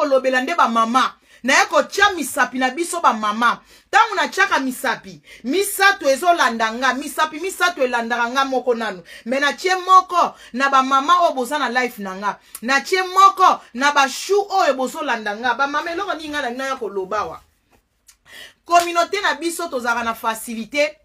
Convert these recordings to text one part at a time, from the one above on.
kolobela nde bamama naye kotya misapi na biso bamama ntango natyaka misapi misato ezolanda nga misapi misato elandaka nga moko nanu me natye moko na bamama oyo boza na life na nga natye moko na bashu oyo bozolanda nga bamama eloko nini nga na bino ya kolobawa kominauté na biso tozalaka na facilité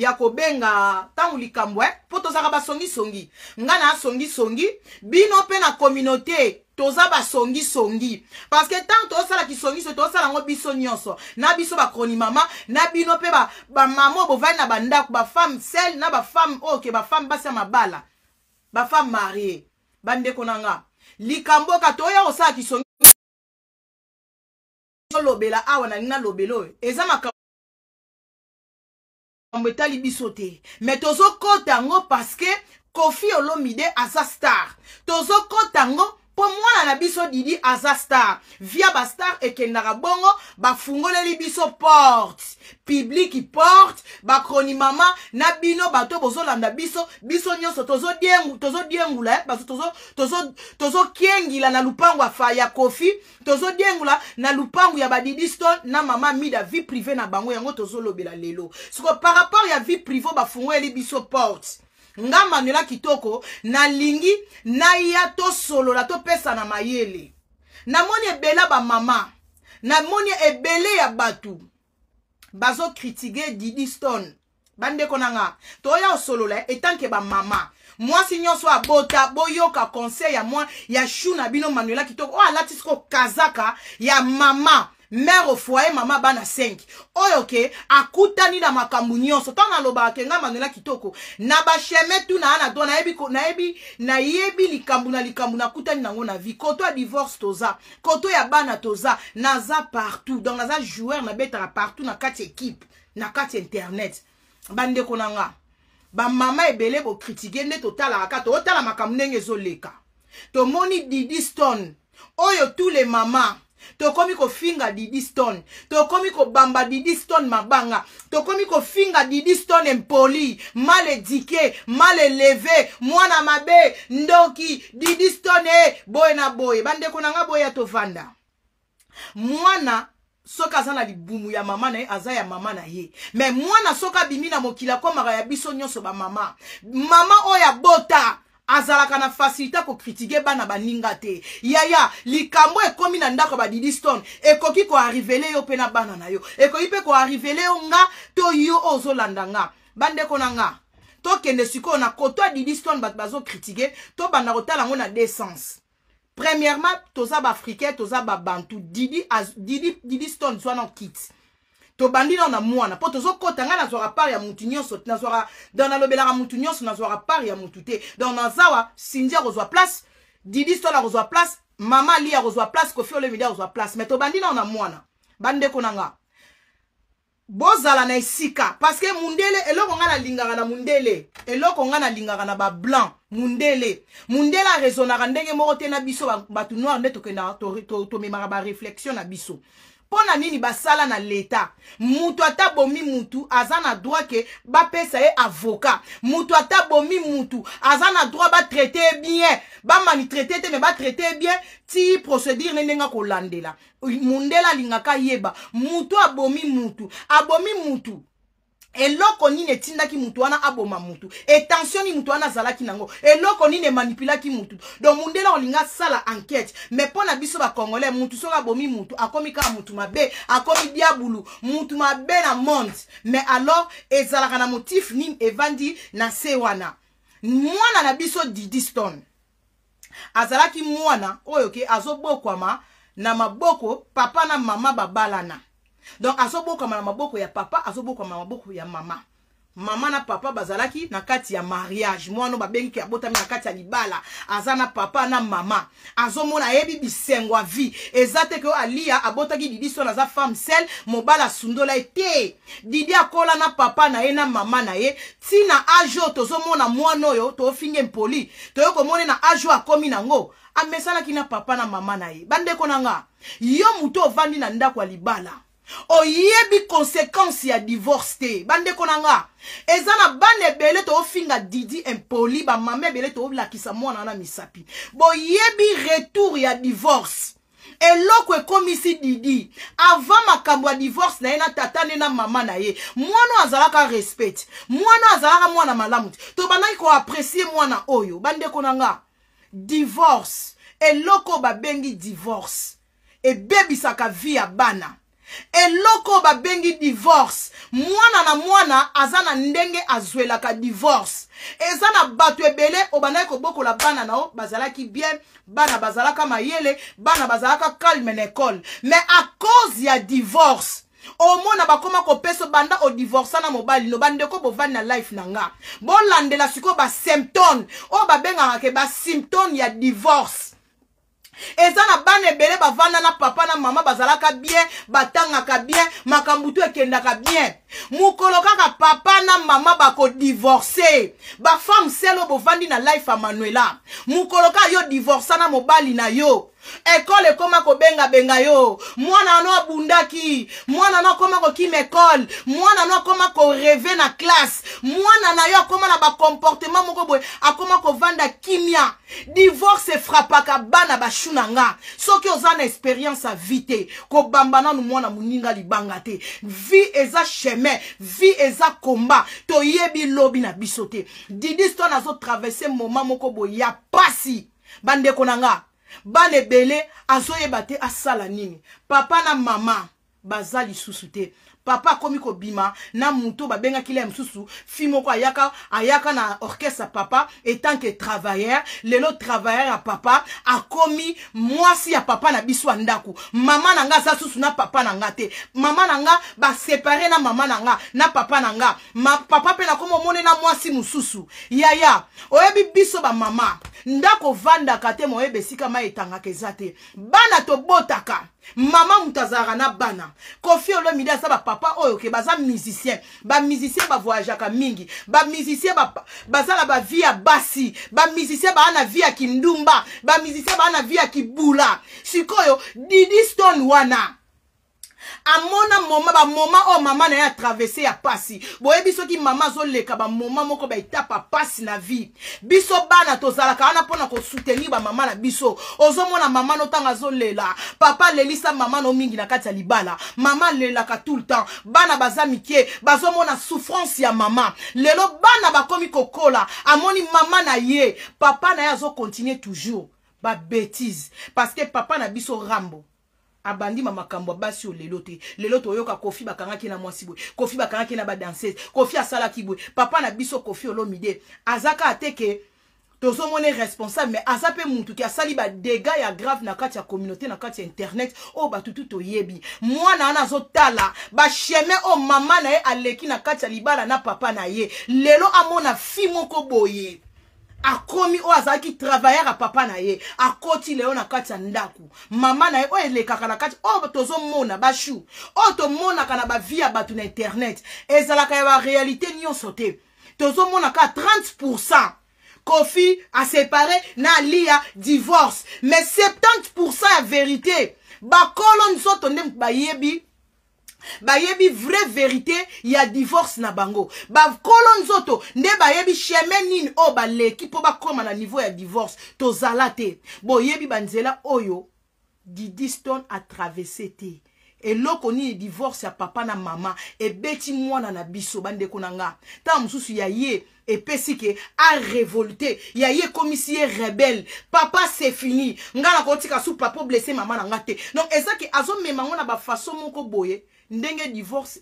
ya kobenga ntango likambo eh? mpo tozalaka basongisongi ngai nasongisongi bino mpe na kominauté toza basongisongi parce que ntango tozosala kisongiso tozosala yango biso nyonso na biso bakronimama na bino mpe bamama ba oyo bovandi na bandako bafemme sel na bafemme oyo ke bafemme basi ya mabala bafemme marie bandeko na nga likambo ka toya kosala kisongi olobela awa nalingi nalobela oyo eza makambo makambo bisote. mais tozo kota haut parce que kofi olomide sa star kota ngo. mpo mwana na biso didi aza star via bastar ekendaka bongo bafungoleli biso porte pibliki porte bakoni mama na bino bato bozolanda biso biso nyonso tozodiengula eh, tozokengila na lupango ya kofi tozodiengula na lupango ya badidistone na mama mida vie privé na bango yango tozolobela lelo siko par rapport ya vie privé bafungoleli biso porte ngambo andela kitoko nalingi naya tosolola topesana mayele namoni ebele bamama namoni ebele ya bato bazokritike didi stone bandeko na nga toya osolola etanke bamama mwasi nyonso abota boyoka conseil ya mwa ya shu na bino manuela kitoko oyo oh, alati siko kazaka ya mama mère au foyer mama bana 5 oyo ke akutani na makambo nyonso ntango alobaka ke ngai manuela kitoko na bacheme tu na ya na do nayebi nayebi nayebi likambo na likambo nakutani nango na vie koto ya divorce toza koto ya bana toza naza partout donc naza joueur nabetaka partout na kati équipe na kati internet bandeko na nga bamama ebele bokritike nde totalaka kaka totala makambo ndenge ezoleka tomoni didi stone oyo tous les mamas tokomi kofinga didi stone tokomi kobamba didi stone mabanga tokomi kofinga didi stone empoli mal edike mal eleve mwana mabe ndoki didi stone e boye na boye bandeko na nga boye ya tovanda mwana soki aza na libumu ya mama na ye aza ya mama na ye me mwana soki abimi na mokili akomaka ya biso nyonso bamama mama oyo abota azalaka na fasilité kokritike bana baninga te yaya likambo ekómi na ndako ya badidi stone ekoki koarivele yo mpe na bana na yo ekoki mpe koarivele yo nga to yo oyo ozolanda nga bandeko na nga tokende sikoyo na koto ya didi stone bato bazokritike tobanda kotala yango na descence premièrement toza baafricain toza babantu didi, az, didi, didi stone zwana okiti tobandi nao na mwana mpo na ngai nazwaka par ya mutu nyonso nazwaka don nalobelaka mutu nyonso nazwaka par ya mutu te donc sinja sinji place didi stol rozwa place mama li akozwa place le media akozwa place Mais to nao na mwana bande na nga bozala na parce que mundele eloko na nalingaka na mundele eloko na nalingaka na blanc mundele mundele arezonaka ndenge moko te na biso tu noir na, tokendaka me réflexion na biso mpo na nini basala na leta mutu ata bomi mutu aza na droit ke bapesa ye avocat mutu ata bomi mutu aza na droit batraite ye bien bamanitraite te me batraite ye bien ti procédure ne ndenge akolandela mundele alingaka yeba mutu abomi mutu abomi mutu eloko nini etindaki mutu wana aboma mutu etension nini mutu wana azalaki nango eloko nini emanipulaki mutu donc mundele olinga asala enquête mais mpo na biso bacongolais mutu soki abomi mutu akomi kaka mutu mabe akomi diabulu mutu mabe na monde mais alors ezalaka na motif nini evandi na se wana mwana na biso didiston azalaki mwana oyo ke azobokwama na maboko papa na mama babalana donc azobokama na maboko ya papa azobokama na maboko ya mama mama na papa bazalaki na kati ya mariage mwana oyo babengiki abotami na kati ya libala aza na papa na mama azomona ayebi bisengo ya vie eza te ke oyo aliya abotaki didi so naza femme sel mobali asundola ye te didi akola na papa na ye na mama na ye ntina age oyo tozomona mwana oyo tofinge mpoli toye komone na age oyo akómi nango amesalaki na papa na mama na ye bandeko na nga yo motu ovandi na ndako ya libala oyebi conséquence ya divorce te Bande konanga Ezana bane beleto bana finga didi impoli bamama ebele toolakisa mwana nana misapi Bo yebi retour ya divorce lokwe komisi didi avant ma ya divorce na ye na tata na mama na ye mwana oyo azalaka respect mwana oyo azalaka mwana malamu bana tobandaki koapresie mwana oyo Bande konanga. konanga divorce loko ba babengi divorce sa ka ya bana eloko oyo babengi divorce mwana na mwana aza na ndenge azwelaka divorce eza na bato ebele obandaki kobokola bana na yo bazalaki bien bana bazalaka mayele bana bazalaka calme na ekole mais à cause ya divorce omona bakóma kopesa obanda odivorsa na mobali no bandeko bovandi na life na nga bolandela sikoyo basymptome oyo babengaka ke basymptome ya divorce eza na bana ebele bavanda na papa na mama bazalaka bien batangaka bien makambo to ekendaka bien mokolo kaka papa na mama bakodivorce bafemme selo bovandi na life ya manuela mokolo kaka yo divorsa na mobali na yo école ko benga benga yo mwana no bundaki. mwana wana kim kokima ekole mwana koma ko rêver na classe mwana na yo akóma na comportement moko boye ko vanda kimia divorce ka bana ba chunanga. nga soki oza na experience vite. éviter te kobamba mwana muninga libanga te vi eza chemin vi eza combat To lobi na bisote. didis to nazotraverse moment moko boy ya pasi bande konanga bana ebele azoyeba te asala nini papa na mama baza lisusu te papa akomi kobima na moto babengaki le ya mosusu fi moko ayaka ayaka na orchestre ya papa etant que travailleur lelo travailleur ya papa akomi mwasi ya papa na biso ya ndako mama na nga aza susu na papa na nga te mama na nga basepare na mama na nga na papa na nga ma papa mpe nakomi omone na mwasi mosusu yaya oyebi biso bamama ndako ovandaka te moyeba esika ma etangaka eza te bana tobotaka mama moto azalaka na bana kofi olomide aza bapapa oyo ke baza musicien bamusicien bavoyageaka mingi bamusicien bazala bavie ya basi bamusicien baa na vie ya kindumba bamusicien baa na vie ya kibula sikoyo didi stone wana amona moma mama o oh, mama na a traversé ya pasi biso soki mama ba mama moko baetape passi na vie biso bana tozalaka ko soutenir ba mama na biso mona mama no zo lela. papa sa mama no mingi na kati ya libala mama lela tout le temps bana baza mike mona souffrance ya mama lelo bana bakomi kokola amoni mama na ye papa na zo continuer toujours bêtise. parce que papa na biso rambo abandi ma makambo basi lelo te lelo toyoka kofi bakangaki na mwasi boye kofi bakangaki na badansese kofi asalaki boye papa na biso kofi olomide azaka ateke tozomona responsable mais aza mpe motu ki asali badega ya grave na kati ya communauté na kati ya internet oyo bato tu toyebi mwana wana azotala basheme oyo mama na ye aleki na kati ya libala na papa na ye lelo amona fi moko boye akomi oyo ki travailleur ya papa na ye A koti na kati ndaku. ndaku, mama na ye oyo elekaka mona kati oyo O bashu mona kana na bavi ya bato na internet ezalaka ya barealité sote. Tozo mona ka 30 Kofi a séparé na liya divorce mais 70 vérité, Ba kolon soto nzoto ba yebi bayebi vraie vérité a divorce na bango ba nzoto nde bayebi chemin nini oh, ki po ba koma na niveau ya divorce tozala te yebi banzela oyo didi a a te loko ni divorce ya papa na mama E beti mwana na biso bande konanga nga ya ye pesike a révolté ya ye commissaire rebelle papa c'est fini koti ka sou papa oblesse mama na nga eza donc azo me ngo ba façon moko boye ndenge divorce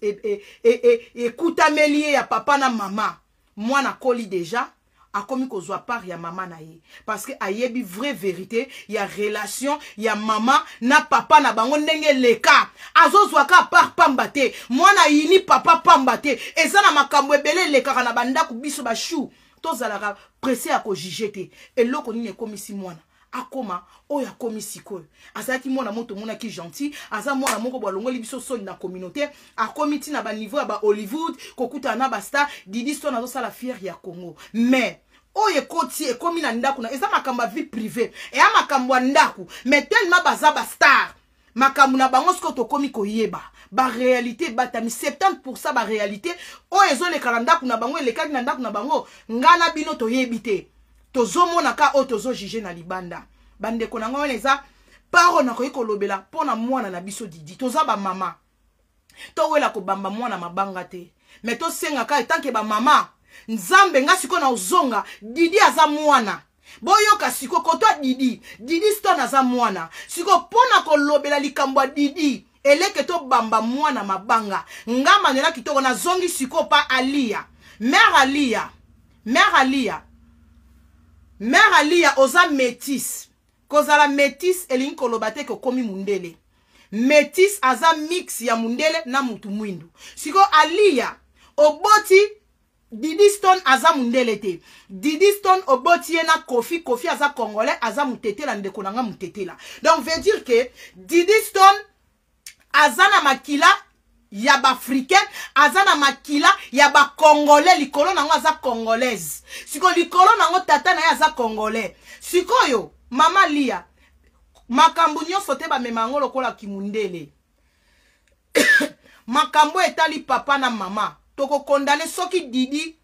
écoute ye ya papa na mama mwana déjà a komi kozwa part ya mama na ye parce que ayebi vraie vérité ya relation ya mama na papa na bango ndenge leka azozwaka part pamba moi na yini papa pamba te eza na makambo ebele leka na kou biso bashu tozalaka presse ko kojuge te ne komi si mwana akoma oyo akomi sikoyo azalaki mwana mo tomonaki gentil aza mwana moko balongoli biso soni na communauté akomi ntina baniveau ya bahollywood kokutana na bastar didi stone azosala fiere ya congo mais oyo ekoti ekomi na ndako na eza makambo ya vie privé eya makambo ya ndako mais tellement baza bastar makambo na bango sikoyo tokómi koyeba baréalité ebatami 70 pourcent baréalité oyo ezoleka na ndako na bango elekaki na ndako na bango ngai na bino toyebi te tozomona ka oyo tozojuge na libanda bandeko na ngai wana eza paro nakoki kolobela mpo na mwana na biso didi toza bamama towela kobamba mwana mabanga te me tosengaka etanke bamama nzambe nga sikoyo na ozonga didi aza mwana boyoka sikoyo koto didi didi stone aza mwana sikoyo mpo na kolobela likambo ya didi eleke tobamba mwana mabanga nga manela kitoko nazongi sikoyo mpa aliya mere aliya mere aliya mare aliya oza métis kozala métis elingi koloba te ke okómi mundele métis aza mix ya mundele na mutu mwindu sikoyo aliya oboti didi stone aza mundele te didi stone oboti ye na kofi kofi aza congolais aza motetela ndeko na nga motetela donc veut dire ke didi stone aza na makila ya baafrikaine aza na makila ya bacongolais likolo nango aza congolaise sikoyo likolo nango tata na ye aza congolais sikoyo mama lia makambo nyonso te bamema yango lokola kimundele makambo etali papa na mama tokokondane soki didi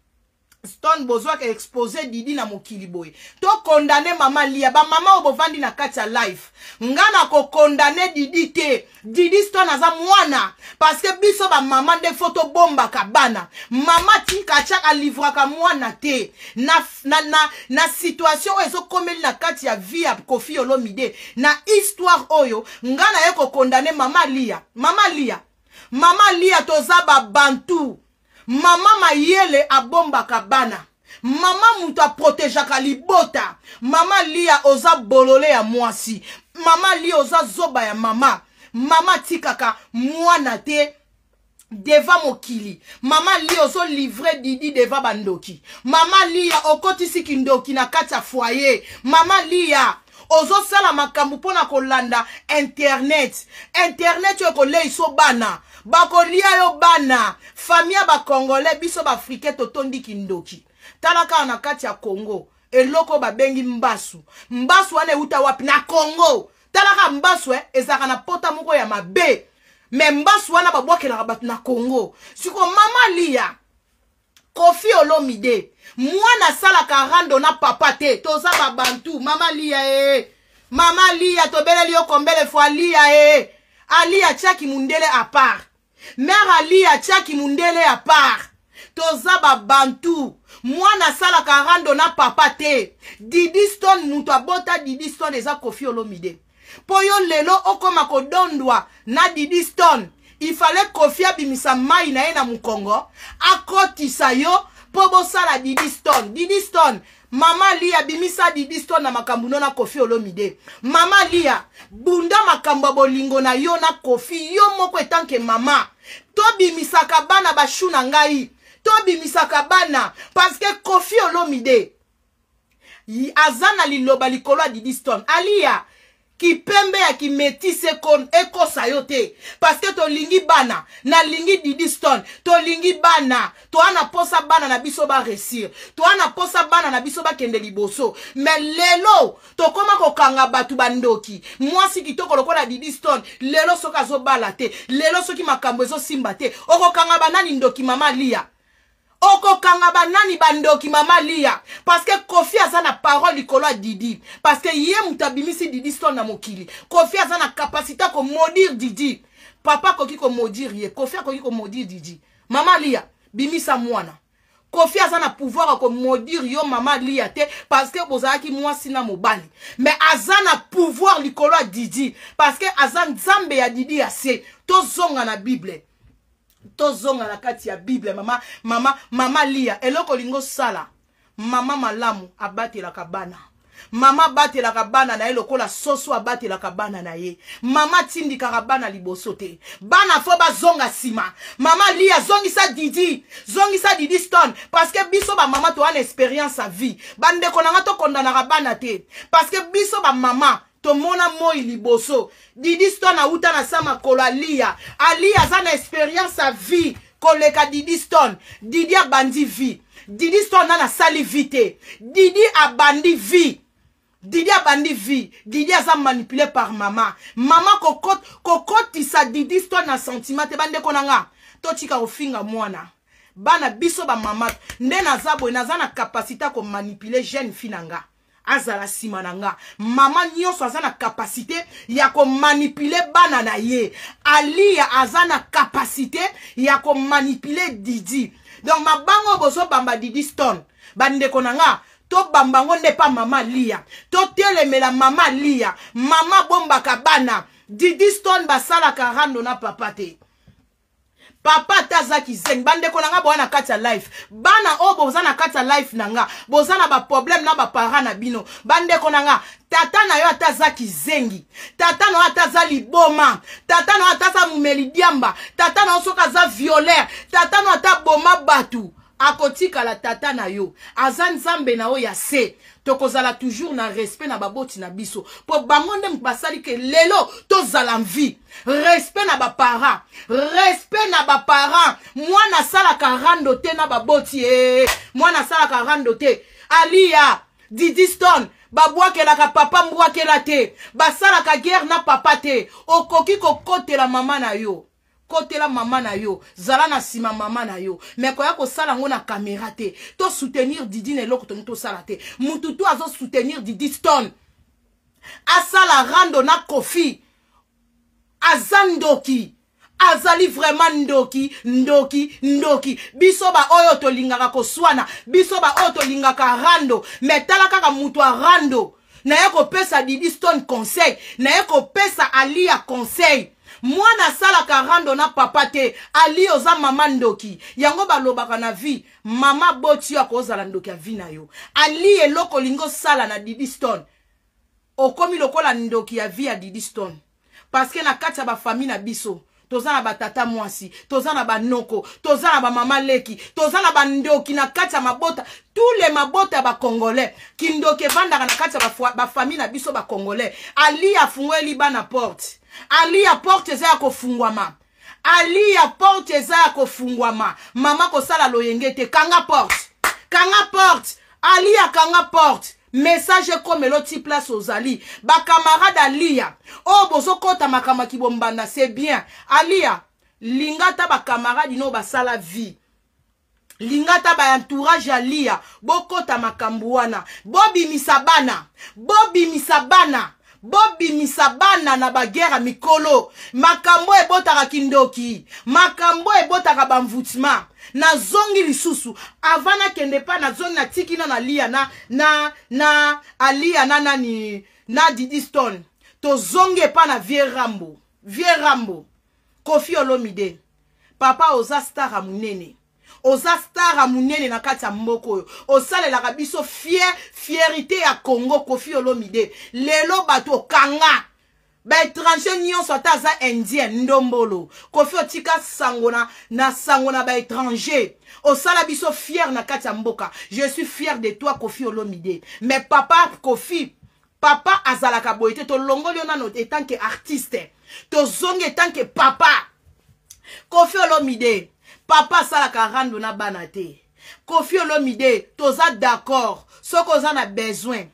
stone bozwaka expose didi na mokili boye tokondane mama lia bamama oyo bovandi na kati ya life nga na kokondane didi te didi stone aza mwana parceke biso bamama nde fo tobombaka bana mama tika atiaka alivraka mwana te na, na, na, na situation oyo ezokomeli na kati ya vie ya kofi olomide na histoire oyo nga naye kokondane mama lia mama lia mama lia toza babantu mama mayele abombaka bana mama moto aprotegeaka libota mama lia oza bolole ya mwasi mama lia oza zoba ya mama mama atikaka mwana te deva mokili mama lia ozolivre didi deva bandoki mama lia okotisiki ndoki na kati ya foyer mama lia ozosala makambo mpona kolanda internet internet oyo kolei so bana bakolia yo bana fami ya bakongolais biso baafrikain totondi kindoki tala kaka na kati ya congo eloko babengi mbasu mbasu wana euta wapi na congo talaka mbasu eh, ezalaka na pota moko ya mabe me mbasu wana babwakelaka bato na congo sikoyo mama lia kofi olomide mwana asalaka rando na papa te toza babantu mama lia e mama lia tobeleli yo kombele fo alia e alia atiaki mundele a part mare alia atiaki mundele a part toza babantu mwana asalaka rando na papa te didi stone moto abota didi stone eza kofi olomide mpo yo lelo okóma kodondwa na didi stone ifale kofi abimisa mai na ye na mokongo akotisa yo mpo bosala didiston didiston mama lia bimisa didiston na makambo no na kofi olomide mama lia bunda makambo ya bolingo na yo na kofi yo moko etanke mama tobimisaka bana bashu na ngai tobimisaka bana parceke kofi olomide aza na liloba likolo ya didiston alia kipembe ya kimetisi ekosa yo te parceke tolingi bana nalingi didiston tolingi bana toa na mposa bana na biso baresir toa na mposa bana na biso bakende liboso me lelo tokóma kokanga bato bandoki mwasi kitoko lokola didiston lelo soki azobala te lelo soki makambo ezosimba te okokanga banani ndoki mama lia okokanga banani bandoki mama lia parceke kofi aza na parole likolo ya didi parceke ye moto abimisi didi stone na mokili kofi aza na kapasité komodire didi papa akoki komodire ye kofi akoki komodire didi mama lia bimisa mwana kofi aza na pouvoir ya komodire yo mama lia te parceke bozalaki mwasi na mobali me aza na pouvoir likolo ya didi parceke aza nzambe ya didi ya se tozonga na bible tozonga na kati ya bible mama mama mama lia eloko olingi osala mama malamu abatelaka bana mama abatelaka bana na ye lokola soso abatelaka bana na ye mama atindikaka bana liboso te bana fo bazonga nsima mama lia zongisa didi zongisa didi stone parceke biso bamama towana experience ya vie bandeko na nga tokondanaka bana te parceke biso bamama tomona moi liboso didi ston awuta na sa makolo aliya aliya aza na experience ya vie koleka didi ston didi abandi vie didi ston nani asali vi te didi abandi vie didi abandi vie didi aza manipule par mama mama kokotisa ko didi ston na sentima te bandeko na nga totika kofinga mwana bana biso bamama nde naza boye naza na kapasité ya komanipule jeune fille na nga azala nsima na nga mama nyonso aza na kapasite ya komanipule bana na ye aliya aza na kapasite ya komanipule didi donc mabango bozobamba didi stone bandeko na nga tobamba yango nde mpa mama liya totelemela mama liya mama bombaka bana didi stone basalaka rando na papa te papa te azaki zeng bandeko na nga boya na kati ya life bana oyo boza na kati ya life na nga boza na baproblème na baparent na bino bandeko na nga tata na yo ata aza kizengi tata na yo ata aza liboma tata na yo ata aza momeli diamba tata na yo soki aza violere tata na yo ata boma bato akotikala tata na yo aza nzambe na yo ya se tokozala toujours na respect na baboti na biso mpo bango nde basali ke lelo tozala mvi respect na baparent respect na baparent mwana asalaka rando te na baboti e mwana asalaka rando te aliya didiston babwakelaka papa mbwakela te basalaka guerre na papa te okoki kokotela mama na yo kotela mama na yo zala na nsima mama na yo me koya kosala yango na kamera te to soutenir didi na eloko tongi tosala te mutu tu azosoutenir didi stone asala rando na kofi aza ndoki azali vraiment ndoki ndoki ndoki biso baoyo tolingaka koswana biso baoyo tolingaka rando me tala kaka moto arando naye kopesa didi stone conseil naye kopesa aliya conseil mwana asalaka rando na papa te ali oza mama ndoki yango balobaka na vie mama boti yo akozala ndoki ya vie na yo ali eloko olingi osala na didiston okomi lokola ndoki ya vie ya didiston parceke na kati ya bafami na biso toza na batata mwasi toza na banoko toza na bamama leki toza na bandoki na kati ya mabota tous le mabota ya bacongolais kindoki evandaka na kati ya bafami na biso bacongolais ali afungweli bana porte aliya porte eza ya kofungwama aliya porte eza ya kofungwama mama kosala loyenge te kanga porte kanga porte aliya kanga porte message ekomela oti place ozali bakamarade aliya oyo bozokɔta makambo ya kibombanda se bien aliya linga ata bakamarade no basala vie linga ata baentourage ya liya bokɔta makambo wana bobimisa bana bobimisa bana bobimisa bana na bagere ya mikolo makambo ebotaka kindoki makambo ebotaka bamvutima nazongi lisusu ava nakende mpa nazongi natikina na lia na, na, na alia na nani na didiston tozongi epa na vie rambo vie rambo kofi olomide papa oza star ya monene oza star a na kati mboko mboka oyo la biso fier fierité ya congo kofi olomide lelo bato Ba étranger n'yon so za indien ndombolo kofi otika Sangona, na, sangona ba étranger. baétranger la biso fier na kati mboka je suis fier de toi kofi olomide mais papa kofi papa azalaka boye to longo liona nano etanke artiste To tozongi etanke papa kofi olomide papa asalaka rando na bana te kofi olomide toza d'accord soki oza na besoin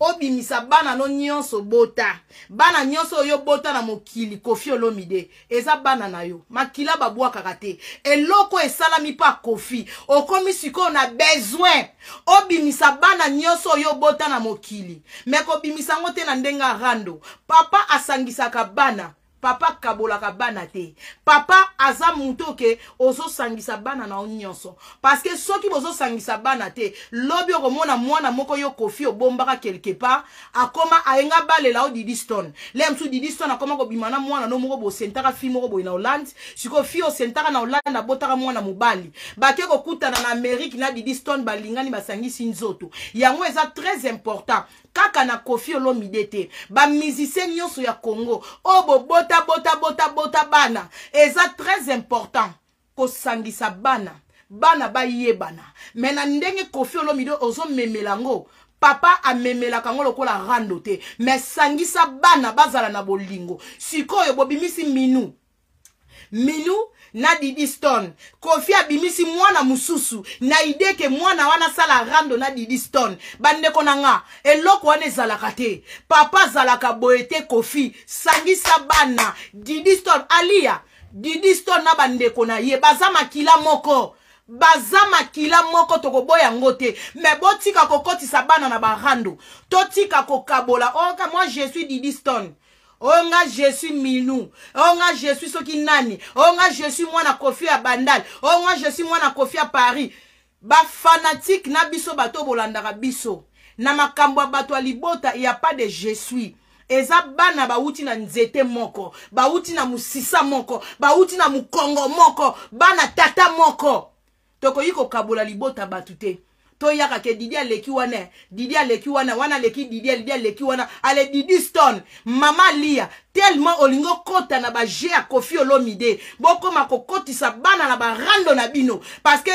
obimisa bana no nyonso bota bana nyonso oyo bota na mokili kofi olomide eza bana na yo makila babwakaka te eloko esalami mpa kofi okomi sikoyo na besoin obimisa bana nyonso oyo bota na mokili me kobimisa yango te na ndenge ya rando papa asangisaka bana papa akabolaka bana te papa aza moto ke ozo sangisa bana na yo nyonso parceke soki sangisa bana te lobi okomona mwana moko yo kofi obombaka quelque part akoma ayenga balela yo didiston le mosusu didiston akoma ko bimana mwana no moko sentaka fi moko bo ina hollande siko fi sentaka na hollande abotaka mwana mobali bake kokutana na amérike na didiston balingani basangisi nzoto yango eza très important kaka na kofi olomide te bamizise nyonso ya congo obo bobota bota bota bota bota bana eza très important kosangisa bana bana bayebana me na ndenge kofi olomido ozomemela yango papa amemelaka yango lokola rando te me sangisa bana bazala na bolingo sikoyo bobimisi minu minu na didi stone kofi abimisi mwana mosusu na ide ke mwana wana asala rando na didi stone bandeko na nga eloko wana ezalaka te papa azalaka boye te kofi sangisa bana didi stone aliya didi stone na bandeko na ye baza makila moko baza makila moko tokoboya yango te me botika kokotisa bana na barando totika kokabola oka oh, moi je suis didi stone oyo nga jésus minu oyo nga jésus soki nani oyo nga jésus mwana kofi ya bandal oyo nga jésus mwana kofi ya paris bafanatike na biso bato bolandaka biso na makambo ya bato ya libota ya pas de jésus eza bana bawuti na nzete moko bawuti na mosisa moko bawuti na mokongo moko bana tata moko tokoki kokabola libota bato te toyaka ke didi aleki wana didi aleki wana wana aleki didi didi aleki wana ale didi stone mama lia tellement olingo kota na baje ya kofi olomide bokoma kokɔtisa bana na barando na bino parce que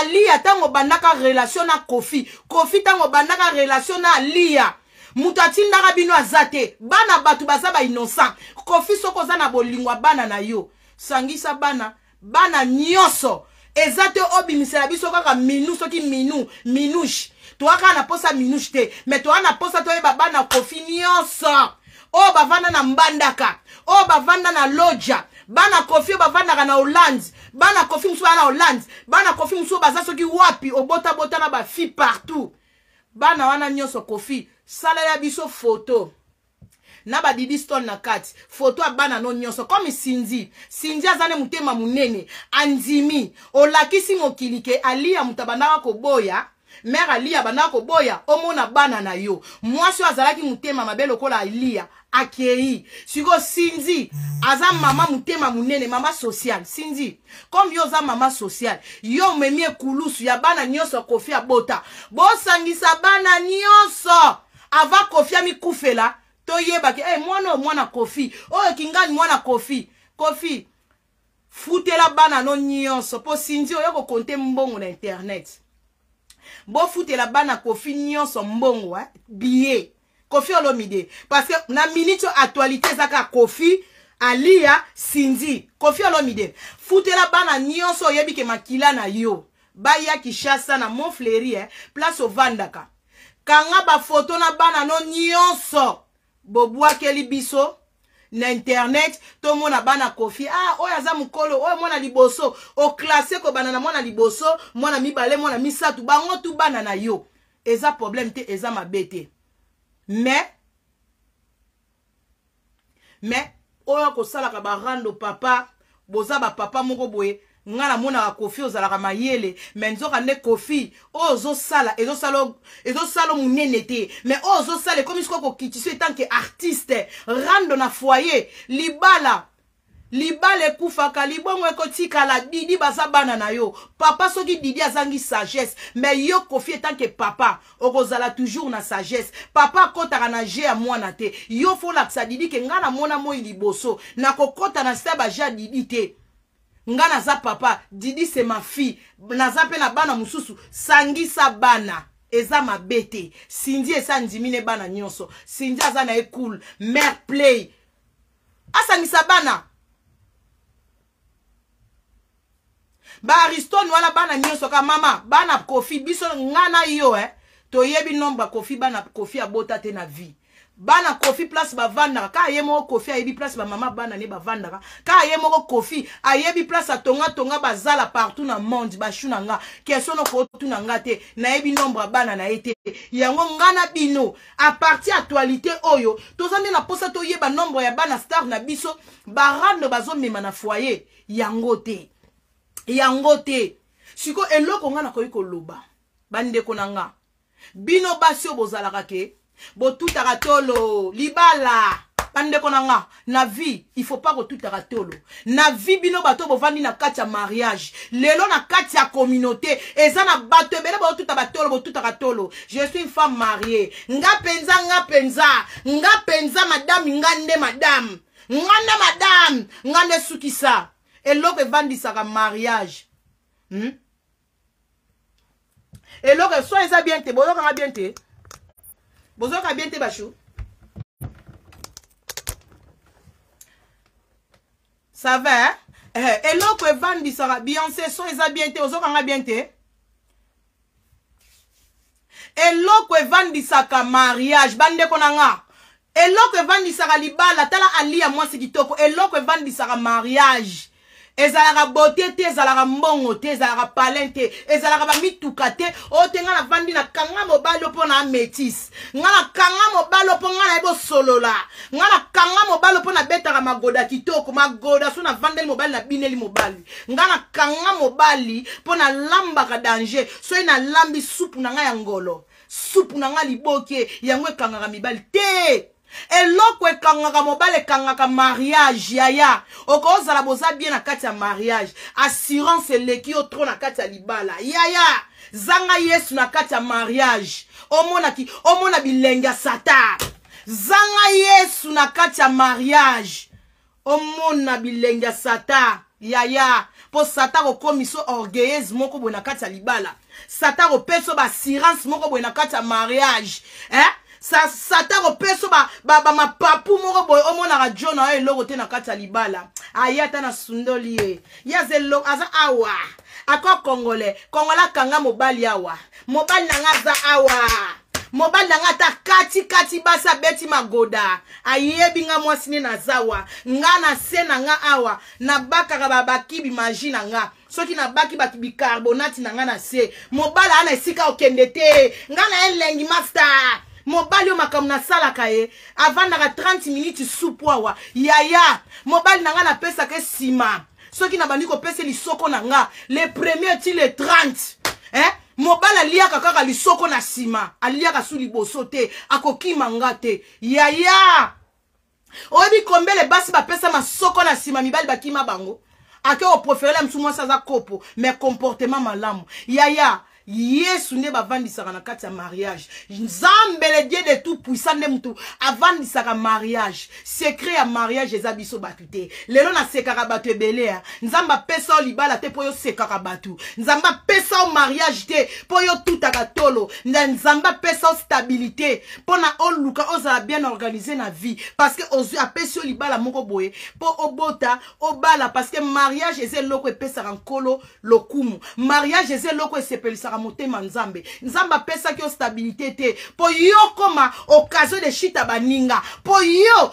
aliya ntango obandaka relation na kofi kofi ntango obandaka relation na alia moto atindaka bino aza te bana bato baza bainnocent kofi soko oza na bolingwa bana na yo sangisa bana bana nyonso eza te obimisela biso kaka minu soki minu minushe toa kaka na posa minushe te me toa na posa toyeba bana kofi nyonso oyo bavanda na mbandaka oyo bavanda na loja bana kofi oyo bavandaka na hollande bana kofi mosusu baa na hollande bana kofi mosusu baza soki wapi obotabota na bafi partout bana wana nyonso kofi salela biso foto na badidi stone na kati foto ya bana no nyonso komi sinzi sinzi aza ne motema monene andimi olakisi mokili ke aliya moto abandaka koboya mere aliya abandaka koboya omona bana na yo mwasi oyo azalaki motema mabe lokola aliya akei siko sinzi aza mama motema monene mama sociale sinzi comme yo oza mama sociale yo omemi ekulusu ya bana nyonso ya kofi abota bosangisa bana nyonso ava kofi amikufela toyebaki eh mwana mwana kofi oyo kingani mwana kofi kofi la bana non nyonso sinji sinzi oyo konté mbongo na internet la bana kofi nyonso mbongo eh? Hein, bie kofi olomide parce que na minute oyo actualité eza kofi alia, sinzi kofi olomide la bana nyonso yebi ke makila na yo baya kishasa na mon fleuri hein, eh? place au vandaka. kanga photo na bana non nyonso bobwakeli biso na internet tomona bana kofi ah oyo aza mokolo oyo mwana liboso oklase kobanda na mwana liboso mwana mibale mwana misato bango tu bana na yo eza problème te eza mabe te mais mais oyo kosalaka barando papa boza bapapa moko boye nga namonaka kofi kama mayele me nzoka ne kofi ezo salo sala monene te me oyo ozosala ekomi sikoyo tant que artiste rando na foyer libala libala ekufaka libongo la didi baza bana na yo papa soki didi azangi sagesse mais yo kofi tanke papa okozala toujours na sagesse papa kota na je a mwana te yo ksa didi ke ngai namona moi liboso na se tana baje ja didi nga naza papa didi se ma fille naza mpe na bana mosusu sangisa bana eza mabe te sindi esa ndimi ne bana nyonso sindi aza na ye cool mare play asangisa bana baaristone wana bana nyonso ka mama bana kofi biso nga na yo e eh? toyebi nombre kofi bana kofi abota te na vie bana kofi place bavandaka ka ye moko kofi ayebi place bamama bana ne bavandaka ka ye moko kofi ayebi place atongatonga bazala partout na monde bashu na nga question nokotuna nga te nayebi nombre ya bana na ye te yango nga na bino apartir actualité oyo toza nde na mposa toyeba nombre ya bana star na biso barando bazomema na foyer yango te yango te sikoyo eloko nga nakoki koloba bandeko na nga bino basi oyo bozalaka ke tout tolo libala pande konanga. na vie il faut pas tout tolo na vie bino bato vandi na katia mariage lelo na katia communauté eza na bato tout botuta bo tout tolo je suis une femme mariée nga penza nga penza. nga penza madame nga nde madame nga nde madame nga nde sukisa eloko evandisaka mariage hmm? eloko que eza bien bon boyokanga bien bozoyoka bien te bashu sava eh, eloko evandisaka biyonse so eza bien te ozokanga bien te eloko evandisaka mariage bandeko na nga eloko evandisaka libala tala ali ya mwasi kitoko eloko evandisaka mariage ezalaka bote te ezalaka mbongo te ezalaka palin te ezalaka bamituka te oyo te ngai navandi nakanga mobali mpo na métis ngai nakanga mobali mpo ngai nayebi osolola ngai nakanga mobali mpo nabetaka magoda kitoko magoda so navandeli mobali nabineli mobali ngai nakanga mobali mpo nalambaka danger soki nalambi supu na ngai ya ngolo supu na ngai liboke yango ekangaka mibali te eloko ekangaka mobali ekangaka mariage yaya okozala boza bien na kati ya mariage assurance eleki yo tro na kati ya libala yaya zanga yesu na kati ya mariage omonaki omona bilenge ya satan zanga yesu na kati ya mariage omona bilenge ya satan yaya mpo satan kokomiso orgueillese moko boye na kati ya libala satan kopesa yo baassurance moko boye na kati ya mariage eh? satan kope so bamapapu moko boye omonaka jo na yo eloko te na kati ya libala aya ata na sundoli ye ye aza awa akoa kongole kongole akanga mobali awa mobali na nga aza awa mobali na nga ata katikati basi abeti magoda ayebi nga mwasi nde naza wa nga na se na nga awa nabakaka bakibi magi na nga soki nabaki baki bicarbonati na nga na se mobali aa na esika okende te nga na elengi master mobali oyo makambo nasalaka ye avandaka 30 minute supu awa yaya mobali na ngai napesaka ye nsima soki nabandi kopesa lisoko na nga le premier ti le 30 eh? mobali aliaka kaka lisoko na nsima aliaka su liboso te akokima nga te yaya oyebi kombele basi bapesa masoko na nsima mibali bakima bango ake oprefere la mosu mwasi aza kopo mais comportement malamu yaya yesu nde bavandisaka na kati ya mariage nzambe le dieu de tout puissant Avant mutu avandisaka mariage secret ya mariage eza biso bato te lelo nasekaka bato ebele ya hein. o libala te po yo sekaka bato Nzamba o mariage te Po yo tout tolo na nzamba stabilité Po na oluka ozala bien organisé na vie parce que ozwi apesi yo libala moko boye Po obota obala parce que mariage eza eloko epesaka nkolo lokumu mariage eza eloko esepelisaka motema nzambe nzamba pesa yo stabilité te po yo koma occasion de chita baninga Po yo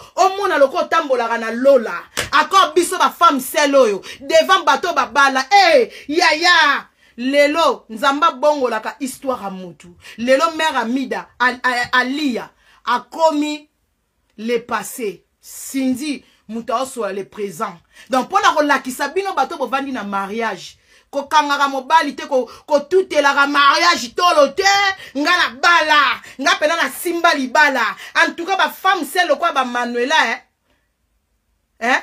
loko tambo la na lola akor biso femme selo yo. devant bato babala eh ya ya lelo la ka histoire à mutu lelo mère amida a akomi le passé sindi muta ou le présent donc rola ki sabino bato bovandi na mariage kokangaka mobali te kotutelaka mariage tolo te nga na bala nga mpena nasimba libala antuka bafemme se lokwa bamanuela eh? eh?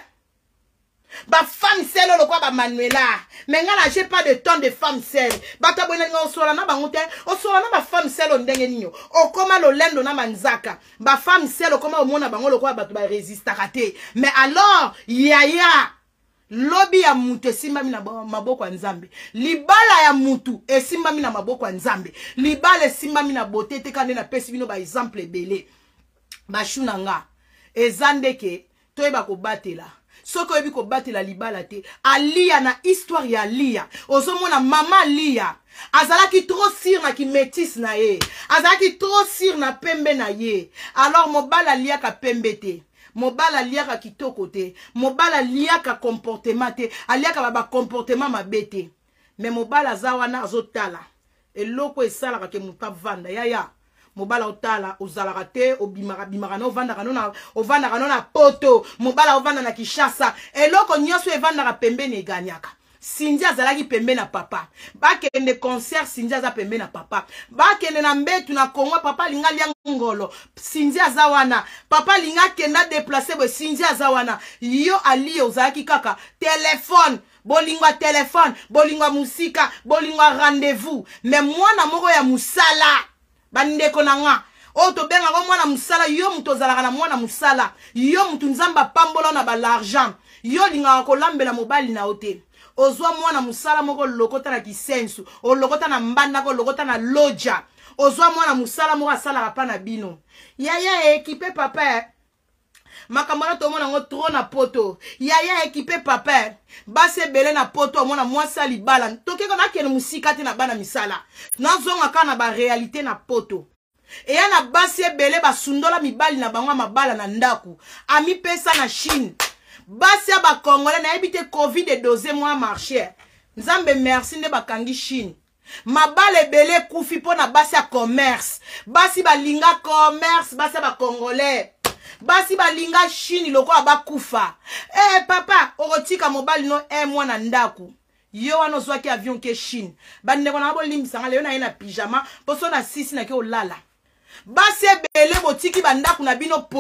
bafemme sele lokwa bamanuela me nga na je pas de temps de femme sele bato aboye na linga osola na bango te osola na bafemme sele o ndenge nini okóma lolendo na banzaka bafemme sele okóma omona bango lokwa bato barésistaka te mais alors yaya lobi ya mutu esimbami na maboko ya nzambe libala ya mutu esimbami na maboko ya nzambe libala esimbami na bote te kanda napesi bino baexemple ebele bashu na nga eza ndeke toyeba kobatela soki oyebi kobatela libala te aliya na histoire ya aliya ozomona mama aliya azalaki trop sire na kimétis na ye azalaki trop sire na pembe na ye alors mobali aliaka pembe te mobala aliaka kitoko te mobala aliaka comportement te aliaka ba bacomportement mabe te me mobala aza wana azotala eloko esalaka ke moto avanda yaya mobala otala ozalaka te obimaka bimaka na ovandaka no ovandaka no na poto mobala ovanda na kinshasa eloko nyonso evandaka pembeni eganyaka sinji azalaki pembe na papa bakende concert sinji aza pembe na papa bakende na mbetu na kongo papa alingi alia ngolo sinji aza wana papa alingi akende adeplace boye sinji aza wana yo aliye ozalaki kaka telefone bolingwa telefone bolingwa mosika bolingwa rendez-vous me mwana moko ya mosala bandeko na nga oyo tobengaka mwana mosala yo moto ozalaka na mwana mosala yo motu nzambe apambola na balargent yo olingaka kolambela mobali na yo te ozwa mwana mosala moko olokota na kisensu olokota na mbandaka olokota na loja ozwa mwana mosala moko asalaka mpa na bino yaya ekipe papa makambo wana tomona yango tro na poto yaya ekipe papa basi ebele na poto amona mwasi ya libala tokeka nakende mosika te na bana misala nazonga kaka na barealité na poto eya na basi ebele basundola mibali na bango ya mabala na ndako amipesa na chine basi ya bakongole nayebi te covid edose mwa marché nzambe merci nde bakangi chine mabala ebele ekufi mpo na basi ya commerce basi balinga commerce basi ya bakongolais basi balinga chine lokola bakufa e eh, papa okotika mobali no e mwana ndako yo wana ozwaki avion ke chine bandeko na bolimbisanga leyo na ye na pijama mposo na sisi nake olala basi ebele botiki bandako na bino po